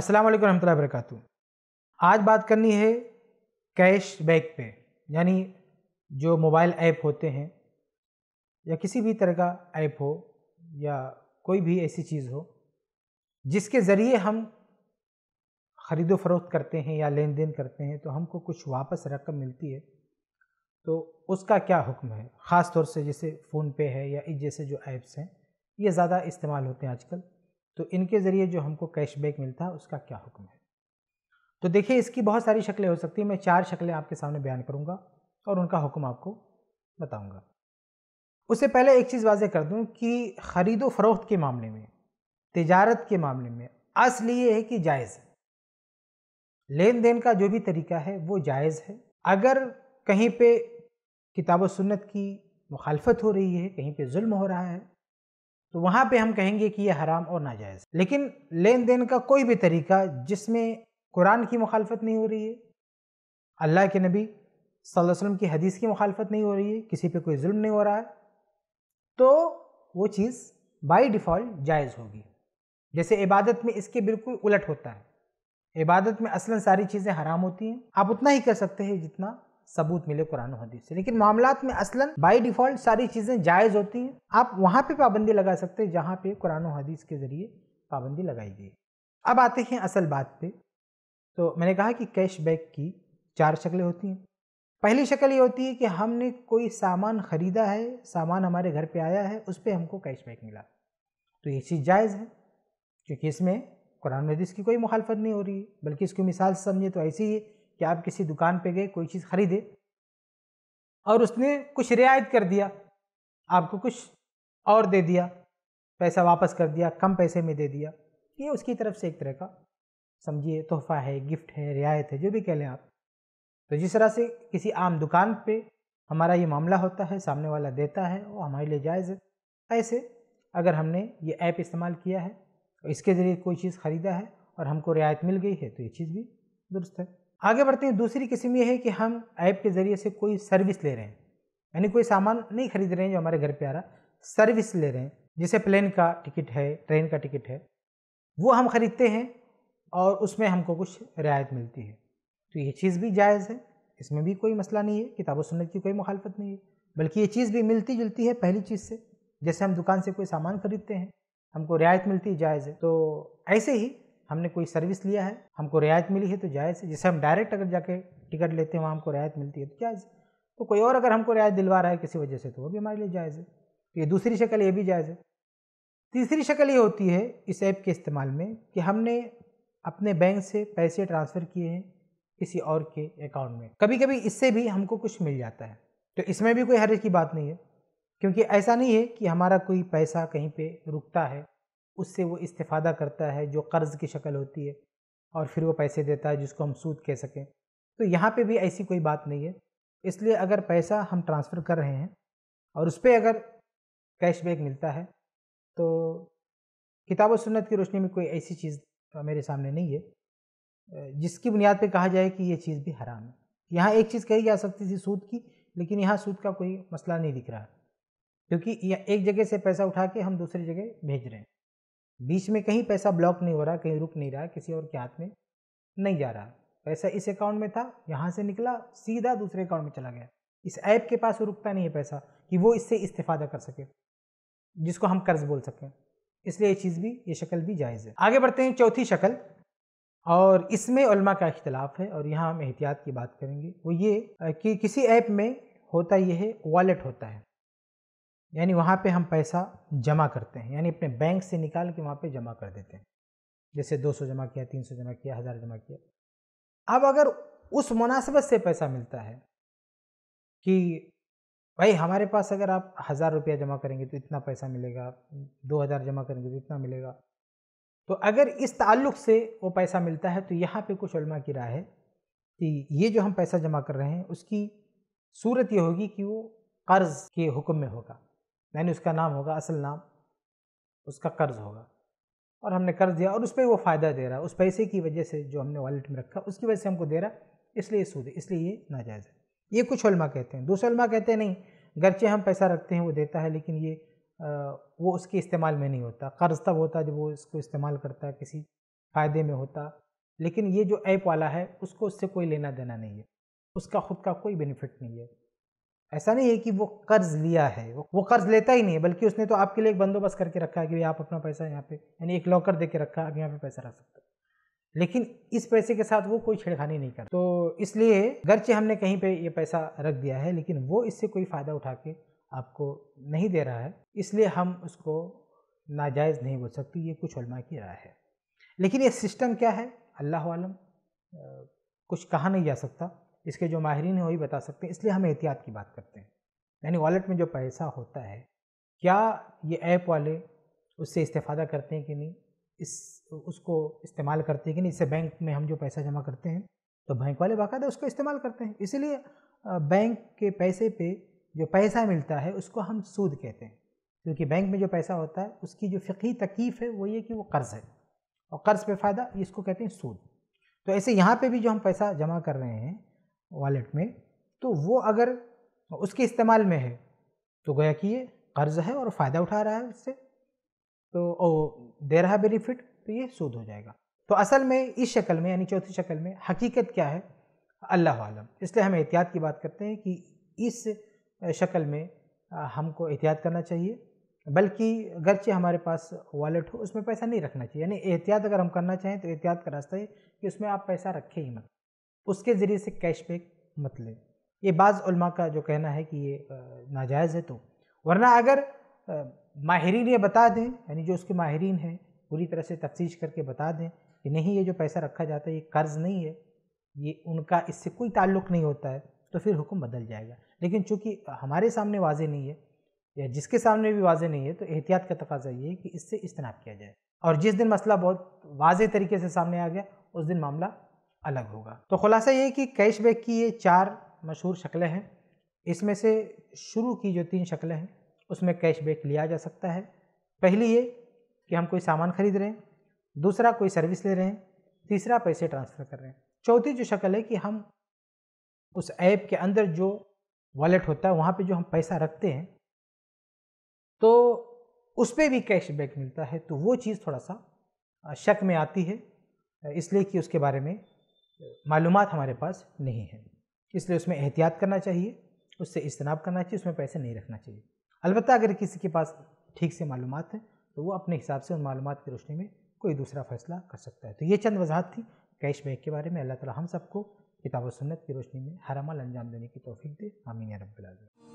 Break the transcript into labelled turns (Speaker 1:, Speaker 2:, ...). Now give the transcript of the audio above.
Speaker 1: अस्सलाम वालेकुम रहमतुल्लाहि वबरकातु आज बात करनी है कैश बैक पे यानी जो मोबाइल ऐप होते हैं या किसी भी तरह का ऐप हो या कोई भी ऐसी चीज़ हो जिसके ज़रिए हम ख़रीदो फरोख्त करते हैं या लेन देन करते हैं तो हमको कुछ वापस रकम मिलती है तो उसका क्या हुक्म है ख़ास तौर से जैसे फ़ोनपे है या इस जैसे जो ऐप्स हैं ये ज़्यादा इस्तेमाल होते हैं आजकल तो इनके ज़रिए जो हमको कैशबैक मिलता है उसका क्या हुक्म है तो देखिए इसकी बहुत सारी शक्लें हो सकती हैं मैं चार शक्लें आपके सामने बयान करूँगा और उनका हुक्म आपको बताऊँगा उससे पहले एक चीज़ वाजह कर दूँ कि ख़रीदो फरोख्त के मामले में तजारत के मामले में असल ये है कि जायज़ लेन देन का जो भी तरीका है वो जायज़ है अगर कहीं पे किताब सुन्नत की मुखालफत हो रही है कहीं पे जुल्म हो रहा है तो वहाँ पे हम कहेंगे कि ये हराम और नाजायज़ लेकिन लेन देन का कोई भी तरीका जिसमें कुरान की मुखालफत नहीं हो रही है अल्लाह के नबी सल्लल्लाहु अलैहि वसल्लम की हदीस की मुखालफत नहीं हो रही है किसी पे कोई जुल्म नहीं हो रहा है तो वो चीज़ बाई डिफ़ॉल्ट जायज़ होगी जैसे इबादत में इसके बिल्कुल उलट होता है इबादत में असलन सारी चीज़ें हराम होती हैं आप उतना ही कर सकते हैं जितना सबूत मिले कुरान हदीस से लेकिन मामला में असलन बाई डिफॉल्ट सारी चीज़ें जायज़ होती हैं आप वहाँ पे पाबंदी लगा सकते हैं जहाँ पे कुरान हदीस के ज़रिए पाबंदी लगाई गई अब आते हैं असल बात पे तो मैंने कहा कि कैश बैक की चार शक्लें होती हैं पहली शक्ल ये होती है कि हमने कोई सामान ख़रीदा है सामान हमारे घर पे आया है उस पर हमको कैशबैक मिला तो ये चीज़ जायज़ है क्योंकि इसमें कुरान हदीस की कोई मुखालफत नहीं हो रही है बल्कि इसकी मिसाल समझे तो ऐसी ही कि आप किसी दुकान पे गए कोई चीज़ ख़रीदे और उसने कुछ रियायत कर दिया आपको कुछ और दे दिया पैसा वापस कर दिया कम पैसे में दे दिया ये उसकी तरफ से एक तरह का समझिए तोहफा है गिफ्ट है रियायत है जो भी कह लें आप तो जिस तरह से किसी आम दुकान पे हमारा ये मामला होता है सामने वाला देता है वो हमारे लिए जायज़ है ऐसे अगर हमने ये ऐप इस्तेमाल किया है और इसके ज़रिए कोई चीज़ ख़रीदा है और हमको रियायत मिल गई है तो ये चीज़ भी दुरुस्त है आगे बढ़ते हैं दूसरी किस्म यह है कि हम ऐप के ज़रिए से कोई सर्विस ले रहे हैं यानी कोई सामान नहीं खरीद रहे हैं जो हमारे घर पे आ रहा सर्विस ले रहे हैं जैसे प्लेन का टिकट है ट्रेन का टिकट है वो हम ख़रीदते हैं और उसमें हमको कुछ रियायत मिलती है तो ये चीज़ भी जायज़ है इसमें भी कोई मसला नहीं है किताब सुन्नत की कोई मुखालफत नहीं है बल्कि ये चीज़ भी मिलती जुलती है पहली चीज़ से जैसे हम दुकान से कोई सामान खरीदते हैं हमको रियायत मिलती जायज़ है तो ऐसे ही हमने कोई सर्विस लिया है हमको रियायत मिली है तो जायज़ है जैसे हम डायरेक्ट अगर जाके टिकट लेते हैं वहाँ हमको रियायत मिलती है तो जायज़ तो कोई और अगर हमको रियायत दिलवा रहा है किसी वजह से तो वो भी हमारे लिए जायज़ है तो ये दूसरी शक्ल ये भी जायज़ है तीसरी शक्ल ये होती है इस ऐप के इस्तेमाल में कि हमने अपने बैंक से पैसे ट्रांसफ़र किए हैं किसी और के अकाउंट में कभी कभी इससे भी हमको कुछ मिल जाता है तो इसमें भी कोई हर्ज की बात नहीं है क्योंकि ऐसा नहीं है कि हमारा कोई पैसा कहीं पे रुकता है उससे वो इस्तेफादा करता है जो कर्ज़ की शक्ल होती है और फिर वो पैसे देता है जिसको हम सूद कह सकें तो यहाँ पे भी ऐसी कोई बात नहीं है इसलिए अगर पैसा हम ट्रांसफ़र कर रहे हैं और उस पर अगर कैशबैक मिलता है तो किताब सुन्नत की रोशनी में कोई ऐसी चीज़ मेरे सामने नहीं है जिसकी बुनियाद पे कहा जाए कि ये चीज़ भी हराम है यहाँ एक चीज़ कही जा सकती थी सूद की लेकिन यहाँ सूद का कोई मसला नहीं दिख रहा क्योंकि एक जगह से पैसा उठा के हम दूसरी जगह भेज रहे हैं बीच में कहीं पैसा ब्लॉक नहीं हो रहा कहीं रुक नहीं रहा किसी और के हाथ में नहीं जा रहा पैसा इस अकाउंट में था यहाँ से निकला सीधा दूसरे अकाउंट में चला गया इस ऐप के पास रुकता नहीं है पैसा कि वो इससे इस्तेफादा कर सके जिसको हम कर्ज बोल सकें इसलिए ये चीज़ भी ये शक्ल भी जायज़ है आगे बढ़ते हैं चौथी शक्ल और इसमें उलमा का इख्तलाफ है और यहाँ हम एहतियात की बात करेंगे वो ये कि किसी ऐप में होता यह है वॉलेट होता है यानी वहाँ पे हम पैसा जमा करते हैं यानी अपने बैंक से निकाल के वहाँ पे जमा कर देते हैं जैसे 200 जमा किया 300 जमा किया हज़ार जमा किया अब अगर उस मुनासिबत से पैसा मिलता है कि भाई हमारे पास अगर आप हज़ार रुपया जमा करेंगे तो इतना पैसा मिलेगा दो हज़ार जमा करेंगे तो इतना मिलेगा तो अगर इस ताल्लुक़ से वो पैसा मिलता है तो यहाँ पे कुछ उलमा की राय है कि ये जो हम पैसा जमा कर रहे हैं उसकी सूरत ये होगी कि वो कर्ज़ के हुक्म में होगा यानी उसका नाम होगा असल नाम उसका कर्ज होगा और हमने कर्ज दिया और उस पर वो फ़ायदा दे रहा है उस पैसे की वजह से जो हमने वॉलेट में रखा उसकी वजह से हमको दे रहा इसलिए सूद है इसलिए ये नाजायज़ है ये कुछ उलमा कहते हैं दूसरे उलमा कहते हैं नहीं गरचे हम पैसा रखते हैं वो देता है लेकिन ये वो उसके इस्तेमाल में नहीं होता कर्ज तब होता जब वो इसको इस्तेमाल करता है किसी फ़ायदे में होता लेकिन ये जो ऐप वाला है उसको उससे कोई लेना देना नहीं है उसका ख़ुद का कोई बेनिफिट नहीं है ऐसा नहीं है कि वो कर्ज लिया है वो कर्ज लेता ही नहीं है बल्कि उसने तो आपके लिए एक बंदोबस्त करके रखा है कि आप अपना पैसा यहाँ पे यानी एक लॉकर दे के रखा आप यहाँ पे पैसा रख सकते हो लेकिन इस पैसे के साथ वो कोई छेड़खानी नहीं कर तो इसलिए गर्चे हमने कहीं पे ये पैसा रख दिया है लेकिन वो इससे कोई फ़ायदा उठा के आपको नहीं दे रहा है इसलिए हम उसको नाजायज़ नहीं बोल सकते ये कुछ उलमा की राय है लेकिन ये सिस्टम क्या है अल्लाह आलम कुछ कहा नहीं जा सकता इसके जो माहरीन हैं वही बता सकते हैं इसलिए हम एहतियात की बात करते हैं यानी वॉलेट में जो पैसा होता है क्या ये ऐप वाले उससे इस्तेफादा करते हैं कि नहीं इस उसको इस्तेमाल करते हैं कि नहीं इससे बैंक में हम जो पैसा जमा करते हैं तो बैंक वाले बाकायदा उसको इस्तेमाल करते हैं इसीलिए बैंक के पैसे पे जो पैसा मिलता है उसको हम सूद कहते हैं क्योंकि बैंक में जो पैसा होता है उसकी जो फ़िकी तकीफ़ है वो ये कि वो कर्ज़ है और कर्ज़ पे फ़ायदा इसको कहते हैं सूद तो ऐसे यहाँ पे भी जो हम पैसा जमा कर रहे हैं वॉलेट में तो वो अगर उसके इस्तेमाल में है तो गया कि ये कर्ज है और फ़ायदा उठा रहा है उससे तो ओ, दे रहा बेनिफिट तो ये सूद हो जाएगा तो असल में इस शक्ल में यानी चौथी शक्ल में हकीकत क्या है अल्लाह आलम इसलिए हम एहतियात की बात करते हैं कि इस शक्ल में हमको एहतियात करना चाहिए बल्कि अगरचे हमारे पास वॉलेट हो उसमें पैसा नहीं रखना चाहिए यानी एहतियात अगर हम करना चाहें तो एहतियात का रास्ता है कि उसमें आप पैसा रखें ही मत उसके ज़रिए से कैशबैक मत लें ये बाज़ का जो कहना है कि ये नाजायज़ है तो वरना अगर माहरीन ये बता दें यानी जो उसके माहरीन हैं पूरी तरह से तफ्तीश करके बता दें कि नहीं ये जो पैसा रखा जाता है ये कर्ज़ नहीं है ये उनका इससे कोई ताल्लुक नहीं होता है तो फिर हुक्म बदल जाएगा लेकिन चूंकि हमारे सामने वाजे नहीं है या जिसके सामने भी वाजे नहीं है तो एहतियात का तकाजा ये है कि इससे इज्तनाब किया जाए और जिस दिन मसला बहुत वाज तरीके से सामने आ गया उस दिन मामला अलग होगा तो खुलासा ये कि कैशबैक की ये चार मशहूर शक्लें हैं इसमें से शुरू की जो तीन शक्लें हैं उसमें कैशबैक लिया जा सकता है पहली ये कि हम कोई सामान खरीद रहे हैं दूसरा कोई सर्विस ले रहे हैं तीसरा पैसे ट्रांसफ़र कर रहे हैं चौथी जो शक्ल है कि हम उस ऐप के अंदर जो वॉलेट होता है वहाँ पे जो हम पैसा रखते हैं तो उस पर भी कैशबैक मिलता है तो वो चीज़ थोड़ा सा शक में आती है इसलिए कि उसके बारे में मालूम हमारे पास नहीं है इसलिए उसमें एहतियात करना चाहिए उससे इज्तनाब करना चाहिए उसमें पैसे नहीं रखना चाहिए अलबत्त अगर किसी के पास ठीक से मालूम है तो वो अपने हिसाब से उन मालूम की रोशनी में कोई दूसरा फैसला कर सकता है तो ये चंद वजाहत थी कैश बैक के बारे में अल्लाह ताला हम सबको किताब सुन्नत की रोशनी में हरामल अंजाम देने की तोफ़ी दे आमीन रबी